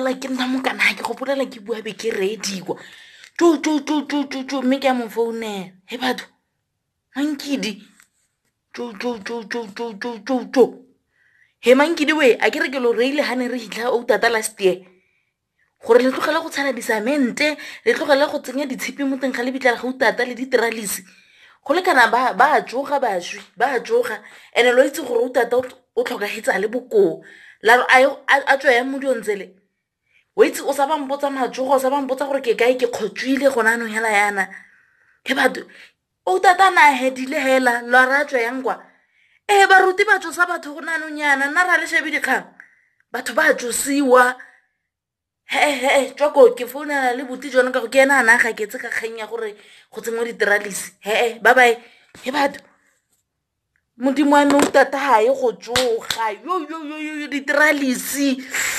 gopola ke nna mokana ga ke gopolela ke bua be ke redikwa tsotsotsotsotsotso mme ke a mo founela he batho mankedi tsotsotsotsotsotso he mankedi oe a ke re ke lo reile gane re hitlha o tata last year gore le tlogele go tshela disamente le tlogele go tsenya ditshipi mo teng ga le bitlhela ga o tata le ditralisi go lekana ba joga bašwi ba joga and-e lo itse gore o tata o tlhokagetsa le bokoo laro a tswaya mo dion tsele o itse o sa bampotsa matsogo o sa bampotsa gore ke kae ke kgotswile gona anong hela yana ke batho o tata na hedile hela lora tswa yang kwa e ba ruti ba tsosa batho go nanong yana nna ra re shebi dikhang batho ba tsosiwa he he tswa go ke phone ala le buti jone ka go ke nana ga ketse ka kgeng ya gore go tsenwe di tralis he he bye bye he batho modimo a no tata ha e go tsoga yo yo yo yo di tralis